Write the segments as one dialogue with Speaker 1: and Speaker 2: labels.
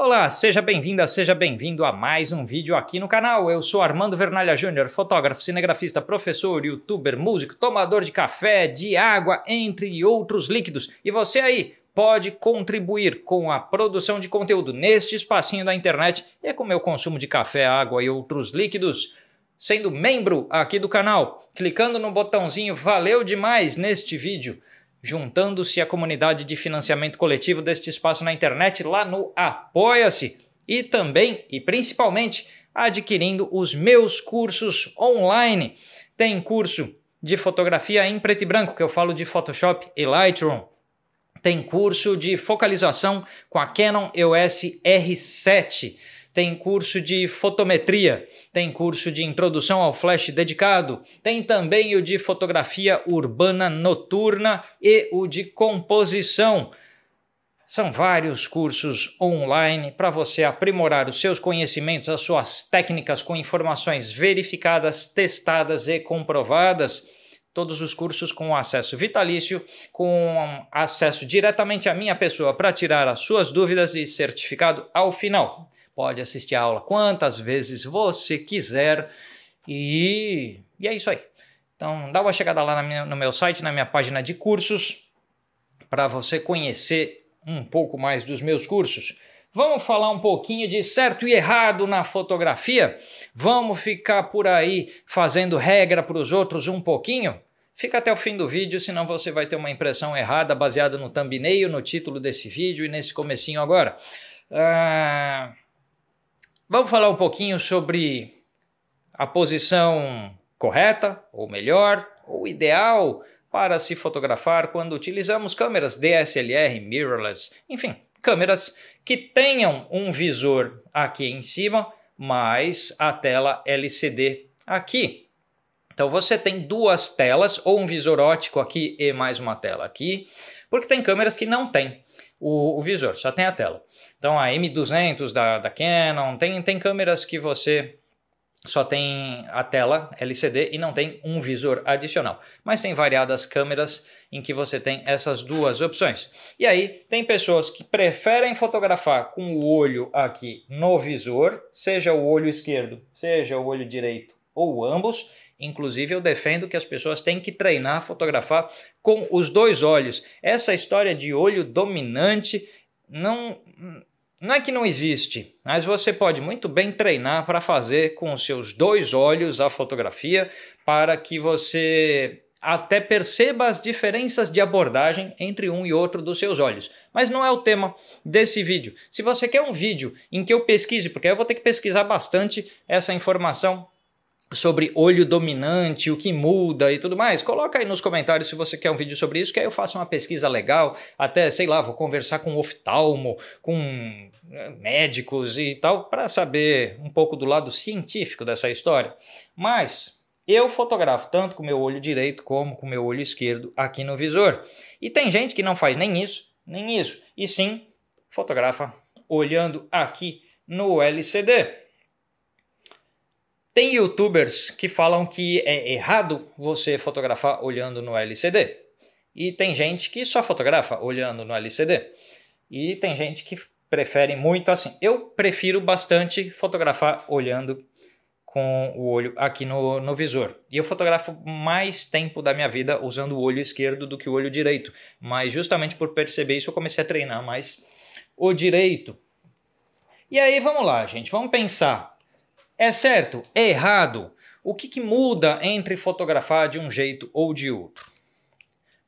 Speaker 1: Olá, seja bem-vinda, seja bem-vindo a mais um vídeo aqui no canal. Eu sou Armando Vernalha Júnior, fotógrafo, cinegrafista, professor, youtuber, músico, tomador de café, de água, entre outros líquidos. E você aí, pode contribuir com a produção de conteúdo neste espacinho da internet e com o meu consumo de café, água e outros líquidos, sendo membro aqui do canal, clicando no botãozinho Valeu Demais neste vídeo juntando-se à comunidade de financiamento coletivo deste espaço na internet lá no Apoia-se e também e principalmente adquirindo os meus cursos online. Tem curso de fotografia em preto e branco, que eu falo de Photoshop e Lightroom. Tem curso de focalização com a Canon EOS R7 tem curso de fotometria, tem curso de introdução ao flash dedicado, tem também o de fotografia urbana noturna e o de composição. São vários cursos online para você aprimorar os seus conhecimentos, as suas técnicas com informações verificadas, testadas e comprovadas. Todos os cursos com acesso vitalício, com acesso diretamente à minha pessoa para tirar as suas dúvidas e certificado ao final pode assistir a aula quantas vezes você quiser. E, e é isso aí. Então, dá uma chegada lá minha, no meu site, na minha página de cursos, para você conhecer um pouco mais dos meus cursos. Vamos falar um pouquinho de certo e errado na fotografia? Vamos ficar por aí fazendo regra para os outros um pouquinho? Fica até o fim do vídeo, senão você vai ter uma impressão errada baseada no thumbnail, no título desse vídeo e nesse comecinho agora. Ah... Uh... Vamos falar um pouquinho sobre a posição correta, ou melhor, ou ideal para se fotografar quando utilizamos câmeras DSLR, mirrorless, enfim, câmeras que tenham um visor aqui em cima, mais a tela LCD aqui. Então você tem duas telas, ou um visor ótico aqui e mais uma tela aqui, porque tem câmeras que não tem o, o visor, só tem a tela. Então a M200 da, da Canon, tem, tem câmeras que você só tem a tela LCD e não tem um visor adicional. Mas tem variadas câmeras em que você tem essas duas opções. E aí, tem pessoas que preferem fotografar com o olho aqui no visor, seja o olho esquerdo, seja o olho direito ou ambos, Inclusive, eu defendo que as pessoas têm que treinar a fotografar com os dois olhos. Essa história de olho dominante não, não é que não existe, mas você pode muito bem treinar para fazer com os seus dois olhos a fotografia, para que você até perceba as diferenças de abordagem entre um e outro dos seus olhos. Mas não é o tema desse vídeo. Se você quer um vídeo em que eu pesquise, porque eu vou ter que pesquisar bastante essa informação sobre olho dominante, o que muda e tudo mais, coloca aí nos comentários se você quer um vídeo sobre isso, que aí eu faço uma pesquisa legal, até, sei lá, vou conversar com oftalmo, com né, médicos e tal, para saber um pouco do lado científico dessa história. Mas eu fotografo tanto com meu olho direito como com meu olho esquerdo aqui no visor. E tem gente que não faz nem isso, nem isso, e sim fotografa olhando aqui no LCD. Tem youtubers que falam que é errado você fotografar olhando no LCD. E tem gente que só fotografa olhando no LCD. E tem gente que prefere muito assim. Eu prefiro bastante fotografar olhando com o olho aqui no, no visor. E eu fotografo mais tempo da minha vida usando o olho esquerdo do que o olho direito. Mas justamente por perceber isso, eu comecei a treinar mais o direito. E aí vamos lá, gente. Vamos pensar é certo? É errado? O que, que muda entre fotografar de um jeito ou de outro?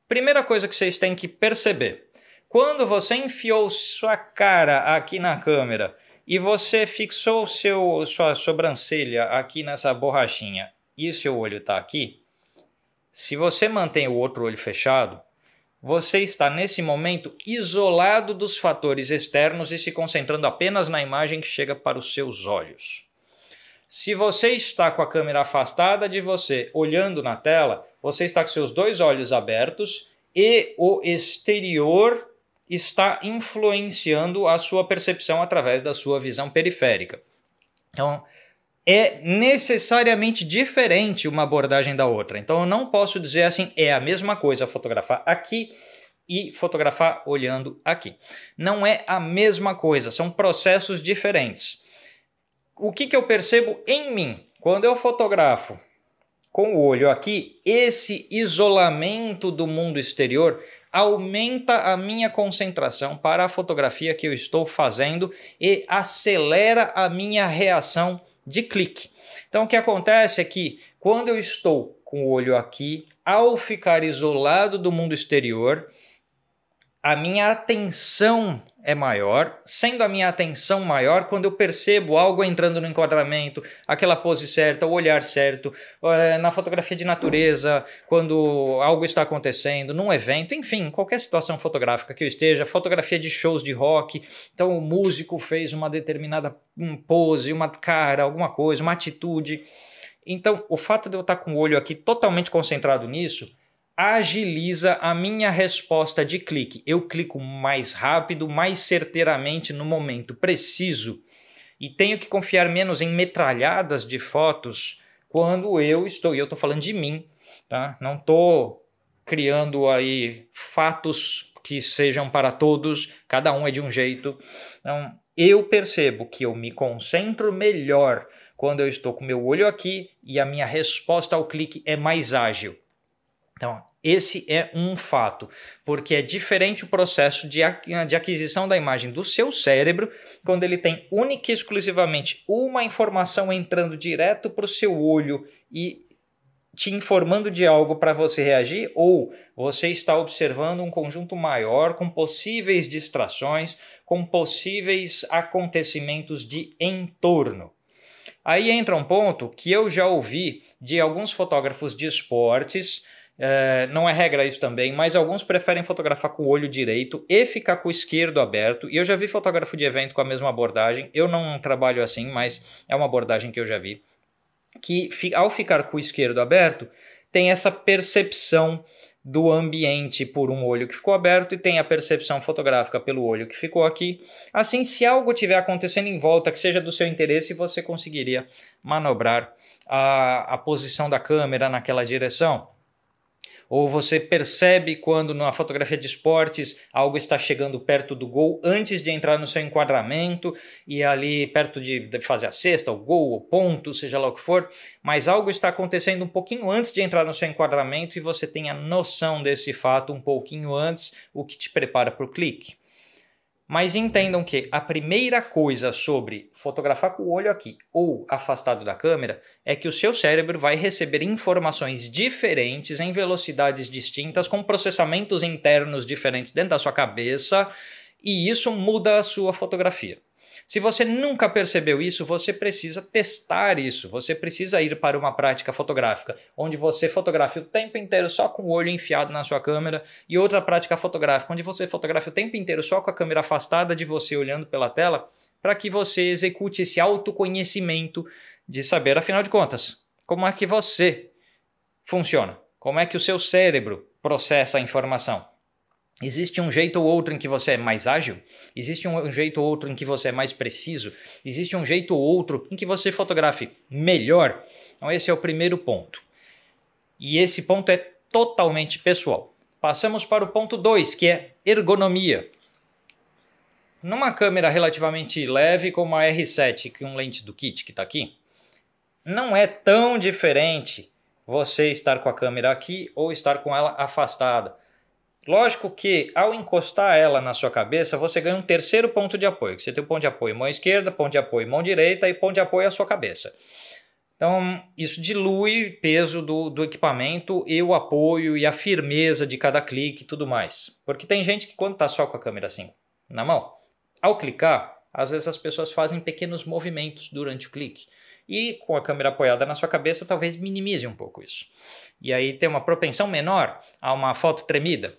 Speaker 1: Primeira coisa que vocês têm que perceber: quando você enfiou sua cara aqui na câmera e você fixou seu, sua sobrancelha aqui nessa borrachinha e seu olho está aqui, se você mantém o outro olho fechado, você está nesse momento isolado dos fatores externos e se concentrando apenas na imagem que chega para os seus olhos. Se você está com a câmera afastada de você, olhando na tela, você está com seus dois olhos abertos e o exterior está influenciando a sua percepção através da sua visão periférica. Então, é necessariamente diferente uma abordagem da outra. Então, eu não posso dizer assim, é a mesma coisa fotografar aqui e fotografar olhando aqui. Não é a mesma coisa, são processos diferentes o que, que eu percebo em mim? Quando eu fotografo com o olho aqui, esse isolamento do mundo exterior aumenta a minha concentração para a fotografia que eu estou fazendo e acelera a minha reação de clique. Então, o que acontece é que quando eu estou com o olho aqui, ao ficar isolado do mundo exterior, a minha atenção é maior, sendo a minha atenção maior quando eu percebo algo entrando no enquadramento, aquela pose certa, o olhar certo, eh, na fotografia de natureza, quando algo está acontecendo, num evento, enfim, qualquer situação fotográfica que eu esteja, fotografia de shows de rock, então o músico fez uma determinada hum, pose, uma cara, alguma coisa, uma atitude. Então, o fato de eu estar com o olho aqui totalmente concentrado nisso agiliza a minha resposta de clique. Eu clico mais rápido, mais certeiramente no momento preciso e tenho que confiar menos em metralhadas de fotos quando eu estou, e eu estou falando de mim, tá? Não estou criando aí fatos que sejam para todos, cada um é de um jeito. Então, eu percebo que eu me concentro melhor quando eu estou com meu olho aqui e a minha resposta ao clique é mais ágil. Então, esse é um fato, porque é diferente o processo de, de aquisição da imagem do seu cérebro quando ele tem única e exclusivamente uma informação entrando direto para o seu olho e te informando de algo para você reagir, ou você está observando um conjunto maior com possíveis distrações, com possíveis acontecimentos de entorno. Aí entra um ponto que eu já ouvi de alguns fotógrafos de esportes é, não é regra isso também, mas alguns preferem fotografar com o olho direito e ficar com o esquerdo aberto. E eu já vi fotógrafo de evento com a mesma abordagem. Eu não trabalho assim, mas é uma abordagem que eu já vi. Que ao ficar com o esquerdo aberto, tem essa percepção do ambiente por um olho que ficou aberto e tem a percepção fotográfica pelo olho que ficou aqui. Assim, se algo estiver acontecendo em volta que seja do seu interesse, você conseguiria manobrar a, a posição da câmera naquela direção ou você percebe quando na fotografia de esportes algo está chegando perto do gol antes de entrar no seu enquadramento e ali perto de fazer a cesta, o gol, o ponto, seja lá o que for, mas algo está acontecendo um pouquinho antes de entrar no seu enquadramento e você tem a noção desse fato um pouquinho antes, o que te prepara para o clique. Mas entendam que a primeira coisa sobre fotografar com o olho aqui ou afastado da câmera é que o seu cérebro vai receber informações diferentes em velocidades distintas, com processamentos internos diferentes dentro da sua cabeça, e isso muda a sua fotografia. Se você nunca percebeu isso, você precisa testar isso. Você precisa ir para uma prática fotográfica, onde você fotografia o tempo inteiro só com o olho enfiado na sua câmera, e outra prática fotográfica, onde você fotografia o tempo inteiro só com a câmera afastada de você olhando pela tela, para que você execute esse autoconhecimento de saber, afinal de contas, como é que você funciona, como é que o seu cérebro processa a informação. Existe um jeito ou outro em que você é mais ágil? Existe um jeito ou outro em que você é mais preciso? Existe um jeito ou outro em que você fotografe melhor? Então, esse é o primeiro ponto. E esse ponto é totalmente pessoal. Passamos para o ponto 2, que é ergonomia. Numa câmera relativamente leve como a R7, que é um lente do kit que está aqui, não é tão diferente você estar com a câmera aqui ou estar com ela afastada Lógico que ao encostar ela na sua cabeça, você ganha um terceiro ponto de apoio. Que você tem o ponto de apoio mão esquerda, ponto de apoio mão direita e ponto de apoio à sua cabeça. Então, isso dilui peso do, do equipamento e o apoio e a firmeza de cada clique e tudo mais. Porque tem gente que quando está só com a câmera assim na mão, ao clicar, às vezes as pessoas fazem pequenos movimentos durante o clique. E com a câmera apoiada na sua cabeça, talvez minimize um pouco isso. E aí tem uma propensão menor a uma foto tremida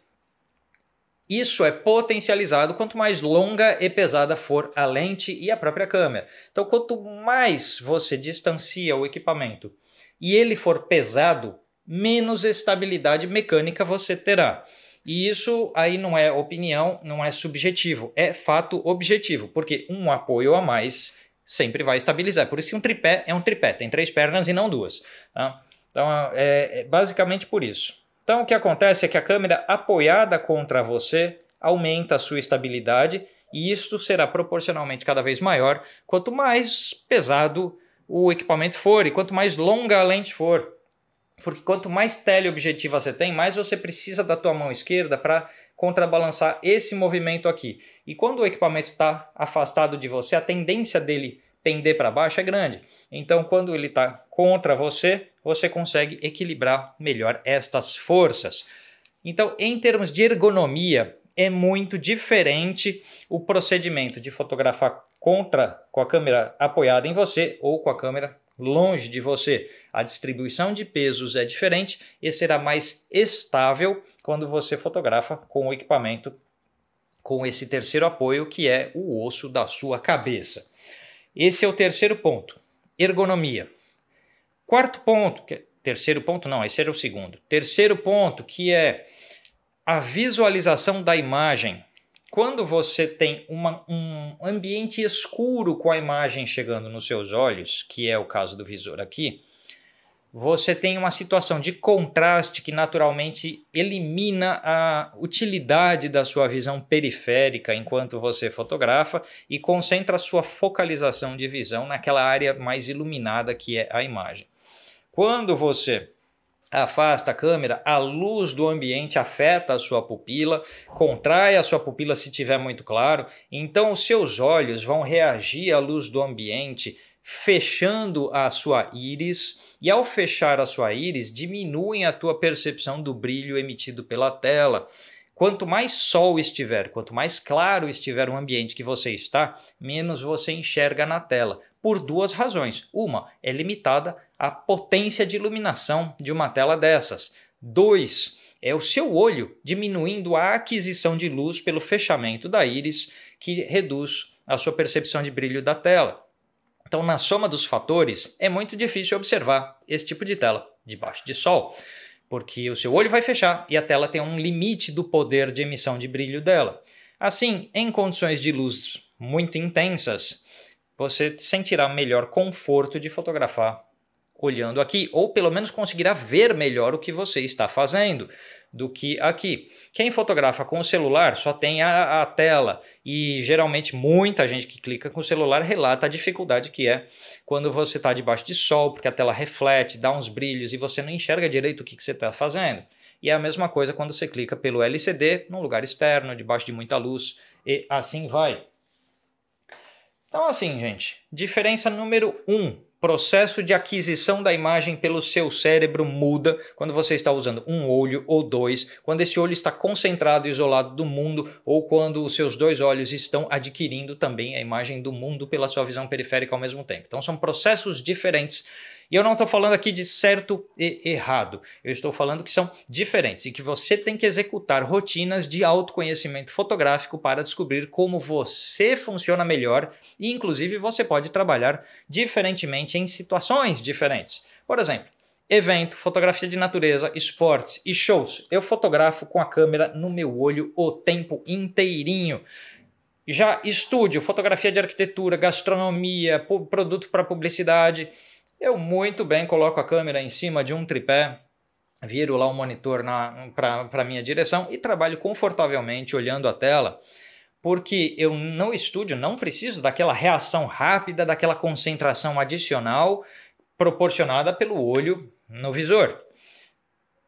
Speaker 1: isso é potencializado quanto mais longa e pesada for a lente e a própria câmera. Então, quanto mais você distancia o equipamento e ele for pesado, menos estabilidade mecânica você terá. E isso aí não é opinião, não é subjetivo, é fato objetivo, porque um apoio a mais sempre vai estabilizar. É por isso que um tripé é um tripé, tem três pernas e não duas. Tá? Então, é, é basicamente por isso. Então, o que acontece é que a câmera apoiada contra você aumenta a sua estabilidade e isto será proporcionalmente cada vez maior quanto mais pesado o equipamento for e quanto mais longa a lente for. Porque quanto mais teleobjetiva você tem, mais você precisa da tua mão esquerda para contrabalançar esse movimento aqui. E quando o equipamento está afastado de você, a tendência dele pender para baixo é grande. Então, quando ele está contra você, você consegue equilibrar melhor estas forças. Então, em termos de ergonomia, é muito diferente o procedimento de fotografar contra com a câmera apoiada em você ou com a câmera longe de você. A distribuição de pesos é diferente e será mais estável quando você fotografa com o equipamento com esse terceiro apoio que é o osso da sua cabeça. Esse é o terceiro ponto, ergonomia. Quarto ponto, que, é, terceiro ponto, não, esse era o segundo. Terceiro ponto, que é a visualização da imagem. Quando você tem uma, um ambiente escuro com a imagem chegando nos seus olhos, que é o caso do visor aqui, você tem uma situação de contraste que naturalmente elimina a utilidade da sua visão periférica enquanto você fotografa e concentra a sua focalização de visão naquela área mais iluminada que é a imagem. Quando você afasta a câmera, a luz do ambiente afeta a sua pupila, contrai a sua pupila se tiver muito claro, então os seus olhos vão reagir à luz do ambiente, fechando a sua íris, e ao fechar a sua íris, diminuem a tua percepção do brilho emitido pela tela. Quanto mais sol estiver, quanto mais claro estiver o ambiente que você está, menos você enxerga na tela por duas razões. Uma, é limitada a potência de iluminação de uma tela dessas. Dois, é o seu olho diminuindo a aquisição de luz pelo fechamento da íris, que reduz a sua percepção de brilho da tela. Então, na soma dos fatores, é muito difícil observar esse tipo de tela debaixo de sol, porque o seu olho vai fechar e a tela tem um limite do poder de emissão de brilho dela. Assim, em condições de luz muito intensas, você sentirá melhor conforto de fotografar olhando aqui, ou pelo menos conseguirá ver melhor o que você está fazendo do que aqui. Quem fotografa com o celular só tem a, a tela e geralmente muita gente que clica com o celular relata a dificuldade que é quando você está debaixo de sol, porque a tela reflete, dá uns brilhos e você não enxerga direito o que, que você está fazendo. E é a mesma coisa quando você clica pelo LCD num lugar externo, debaixo de muita luz e assim vai. Então, assim, gente, diferença número um, processo de aquisição da imagem pelo seu cérebro muda quando você está usando um olho ou dois, quando esse olho está concentrado e isolado do mundo, ou quando os seus dois olhos estão adquirindo também a imagem do mundo pela sua visão periférica ao mesmo tempo. Então, são processos diferentes e eu não estou falando aqui de certo e errado. Eu estou falando que são diferentes e que você tem que executar rotinas de autoconhecimento fotográfico para descobrir como você funciona melhor e, inclusive, você pode trabalhar diferentemente em situações diferentes. Por exemplo, evento, fotografia de natureza, esportes e shows. Eu fotografo com a câmera no meu olho o tempo inteirinho. Já estúdio, fotografia de arquitetura, gastronomia, produto para publicidade eu muito bem coloco a câmera em cima de um tripé, viro lá o monitor para a minha direção e trabalho confortavelmente olhando a tela, porque eu no estúdio não preciso daquela reação rápida, daquela concentração adicional proporcionada pelo olho no visor.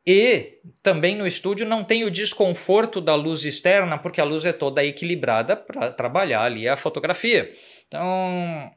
Speaker 1: E também no estúdio não tem o desconforto da luz externa, porque a luz é toda equilibrada para trabalhar ali a fotografia. Então,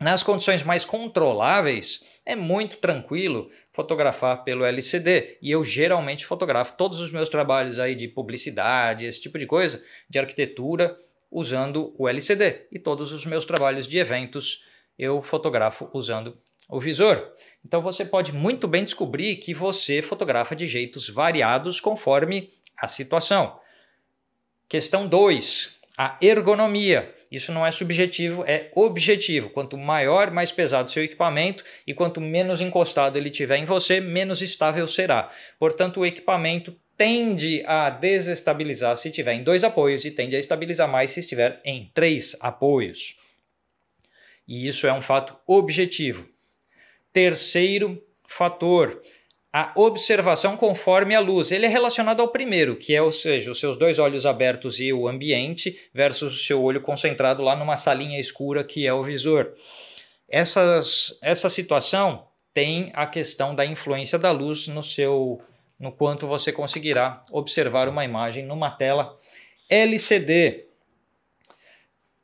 Speaker 1: nas condições mais controláveis, é muito tranquilo fotografar pelo LCD e eu geralmente fotografo todos os meus trabalhos aí de publicidade, esse tipo de coisa, de arquitetura, usando o LCD e todos os meus trabalhos de eventos eu fotografo usando o visor. Então você pode muito bem descobrir que você fotografa de jeitos variados conforme a situação. Questão 2, a ergonomia. Isso não é subjetivo, é objetivo. Quanto maior, mais pesado o seu equipamento e quanto menos encostado ele tiver em você, menos estável será. Portanto, o equipamento tende a desestabilizar se tiver em dois apoios e tende a estabilizar mais se estiver em três apoios. E isso é um fato objetivo. Terceiro fator a observação conforme a luz. Ele é relacionado ao primeiro, que é, ou seja, os seus dois olhos abertos e o ambiente, versus o seu olho concentrado lá numa salinha escura que é o visor. Essas, essa situação tem a questão da influência da luz no seu no quanto você conseguirá observar uma imagem numa tela LCD.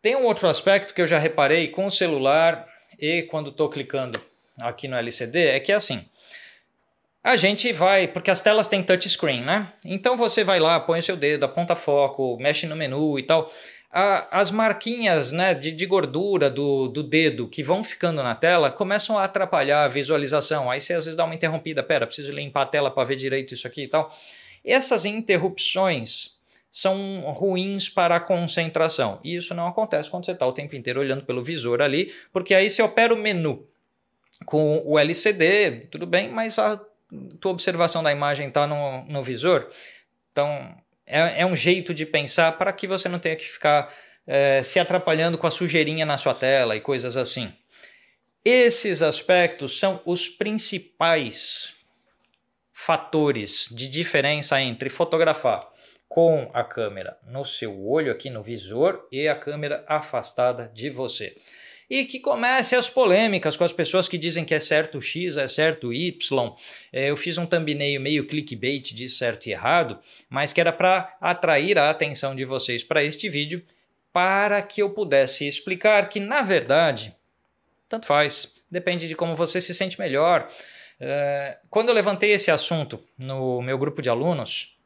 Speaker 1: Tem um outro aspecto que eu já reparei com o celular e quando estou clicando aqui no LCD é que é assim a gente vai, porque as telas têm touchscreen, né? Então você vai lá, põe o seu dedo, aponta foco, mexe no menu e tal. A, as marquinhas né, de, de gordura do, do, dedo que vão ficando na tela começam a atrapalhar a visualização. Aí você às vezes dá uma interrompida, pera, preciso limpar a tela para ver direito isso aqui e tal. Essas interrupções são ruins para a concentração. E isso não acontece quando você está o tempo inteiro olhando pelo visor ali, porque aí você opera o menu com o LCD, tudo bem, mas a tua observação da imagem está no, no visor. Então, é, é um jeito de pensar para que você não tenha que ficar é, se atrapalhando com a sujeirinha na sua tela e coisas assim. Esses aspectos são os principais fatores de diferença entre fotografar com a câmera no seu olho aqui no visor e a câmera afastada de você e que comece as polêmicas com as pessoas que dizem que é certo X, é certo Y. É, eu fiz um thumbnail meio clickbait de certo e errado, mas que era para atrair a atenção de vocês para este vídeo, para que eu pudesse explicar que, na verdade, tanto faz, depende de como você se sente melhor. É, quando eu levantei esse assunto no meu grupo de alunos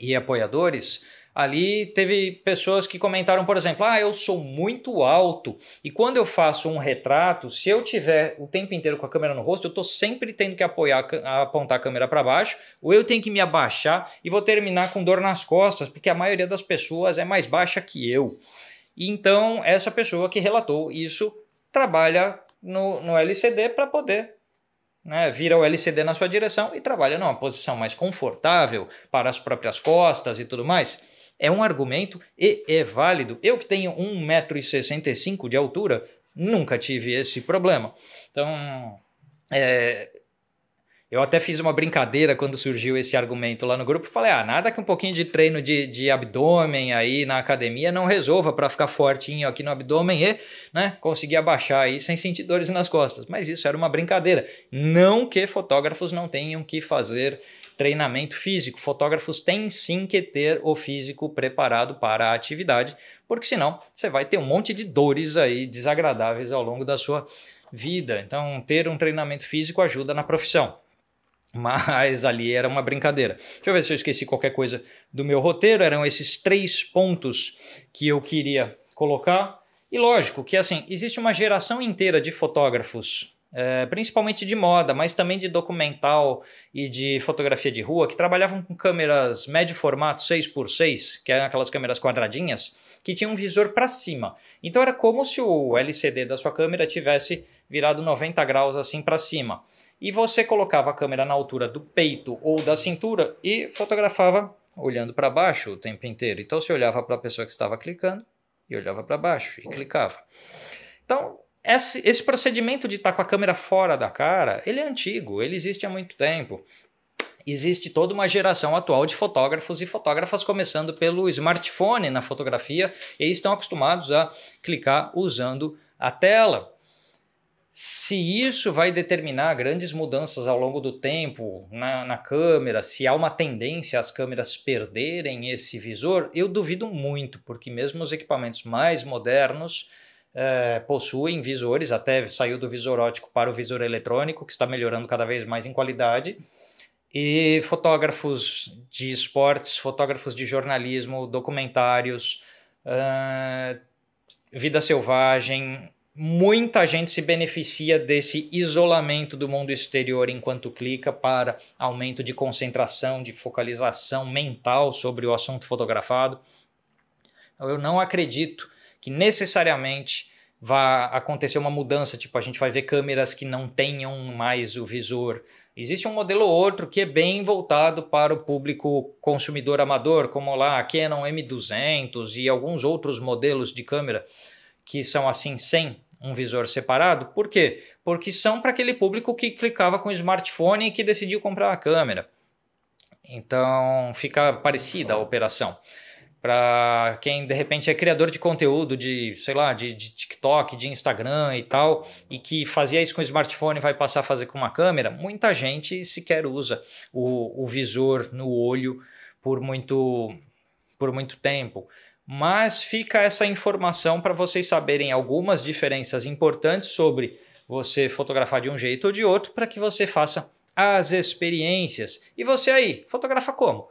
Speaker 1: e apoiadores, Ali teve pessoas que comentaram, por exemplo, ah, eu sou muito alto e quando eu faço um retrato, se eu tiver o tempo inteiro com a câmera no rosto, eu estou sempre tendo que apoiar, apontar a câmera para baixo, ou eu tenho que me abaixar e vou terminar com dor nas costas, porque a maioria das pessoas é mais baixa que eu. Então, essa pessoa que relatou isso trabalha no, no LCD para poder né, vira o LCD na sua direção e trabalha numa posição mais confortável para as próprias costas e tudo mais é um argumento e é válido. Eu que tenho 1,65m de altura, nunca tive esse problema. Então, é, eu até fiz uma brincadeira quando surgiu esse argumento lá no grupo. Falei, ah, nada que um pouquinho de treino de, de abdômen aí na academia não resolva para ficar fortinho aqui no abdômen e né, conseguir abaixar aí sem sentir dores nas costas. Mas isso era uma brincadeira. Não que fotógrafos não tenham que fazer treinamento físico. Fotógrafos têm sim que ter o físico preparado para a atividade, porque senão você vai ter um monte de dores aí desagradáveis ao longo da sua vida. Então, ter um treinamento físico ajuda na profissão. Mas ali era uma brincadeira. Deixa eu ver se eu esqueci qualquer coisa do meu roteiro. Eram esses três pontos que eu queria colocar. E lógico que assim, existe uma geração inteira de fotógrafos é, principalmente de moda, mas também de documental e de fotografia de rua, que trabalhavam com câmeras médio formato 6x6, que eram aquelas câmeras quadradinhas, que tinham um visor para cima. Então era como se o LCD da sua câmera tivesse virado 90 graus assim para cima. E você colocava a câmera na altura do peito ou da cintura e fotografava olhando para baixo o tempo inteiro. Então você olhava para a pessoa que estava clicando e olhava para baixo e clicava. Então, esse, esse procedimento de estar tá com a câmera fora da cara, ele é antigo, ele existe há muito tempo. Existe toda uma geração atual de fotógrafos e fotógrafas, começando pelo smartphone na fotografia, e estão acostumados a clicar usando a tela. Se isso vai determinar grandes mudanças ao longo do tempo na, na, câmera, se há uma tendência às câmeras perderem esse visor, eu duvido muito, porque mesmo os equipamentos mais modernos é, possuem visores, até saiu do visor ótico para o visor eletrônico, que está melhorando cada vez mais em qualidade. E fotógrafos de esportes, fotógrafos de jornalismo, documentários, vida selvagem, muita gente se beneficia desse isolamento do mundo exterior enquanto clica para aumento de concentração, de focalização mental sobre o assunto fotografado. Eu não acredito que necessariamente vai acontecer uma mudança, tipo a gente vai ver câmeras que não tenham mais o visor. Existe um modelo ou outro que é bem voltado para o público consumidor amador, como lá a Canon M200 e alguns outros modelos de câmera que são assim sem um visor separado. Por quê? Porque são para aquele público que clicava com o smartphone e que decidiu comprar a câmera. Então fica parecida a operação para quem de repente é criador de conteúdo de, sei lá, de, de, TikTok, de Instagram e tal, e que fazia isso com o smartphone vai passar a fazer com uma câmera, muita gente sequer usa o, o visor no olho por muito, por muito tempo. Mas fica essa informação para vocês saberem algumas diferenças importantes sobre você fotografar de um jeito ou de outro para que você faça as experiências. E você aí, fotografa como?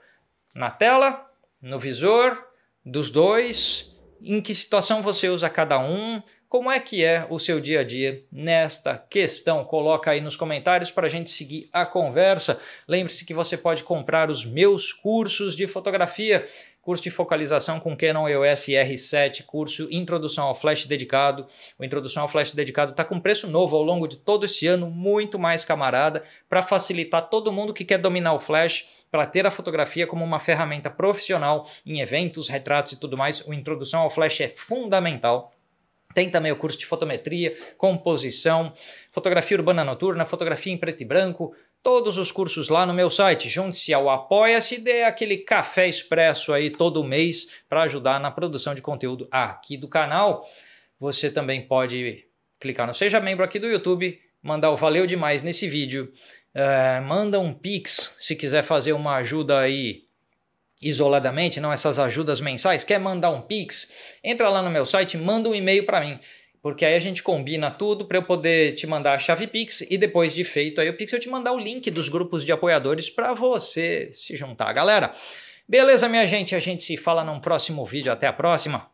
Speaker 1: Na tela no visor dos dois, em que situação você usa cada um, como é que é o seu dia a dia nesta questão? Coloca aí nos comentários para a gente seguir a conversa. Lembre-se que você pode comprar os meus cursos de fotografia. Curso de focalização com Canon EOS R7, curso Introdução ao Flash dedicado. O Introdução ao Flash dedicado está com preço novo ao longo de todo esse ano, muito mais camarada, para facilitar todo mundo que quer dominar o flash para ter a fotografia como uma ferramenta profissional em eventos, retratos e tudo mais. O introdução ao flash é fundamental. Tem também o curso de fotometria, composição, fotografia urbana noturna, fotografia em preto e branco, todos os cursos lá no meu site. Junte-se ao Apoia-se e dê aquele café expresso aí todo mês para ajudar na produção de conteúdo aqui do canal. Você também pode clicar no Seja Membro aqui do YouTube, mandar o valeu demais nesse vídeo é, manda um pix se quiser fazer uma ajuda aí isoladamente, não essas ajudas mensais. Quer mandar um pix? Entra lá no meu site, manda um e-mail para mim porque aí a gente combina tudo para eu poder te mandar a chave Pix e depois de feito aí o Pix eu te mandar o link dos grupos de apoiadores para você se juntar, galera. Beleza, minha gente? A gente se fala num próximo vídeo. Até a próxima.